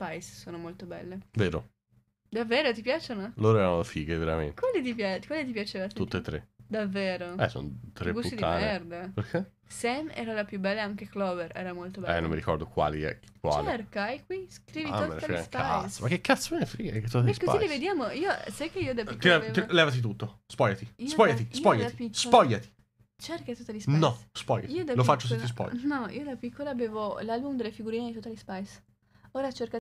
Spice sono molto belle. Vero. Davvero ti piacciono? Loro erano fighe, veramente. Quelle ti, pi- quelle ti piacevano? Tutte e tre. Davvero? Eh, sono tre gusti puttane. di merda. Perché? Sam era la più bella anche Clover era molto bella. Eh, non mi ricordo quali è. Quali. Cerca, e qui scrivi Totally Spice. Cazzo, ma che cazzo me ne frega che Totally Spice? E così le vediamo. Io, sai che io da piccola Tira, avevo... Levati tutto. Spogliati. Io spogliati, da, spogliati, piccola... spogliati. Cerca i Totally Spice. No, spogliati. Lo piccola... faccio se ti spogli. No, io da piccola avevo l'album delle figurine di Totally Spice. Ora cerca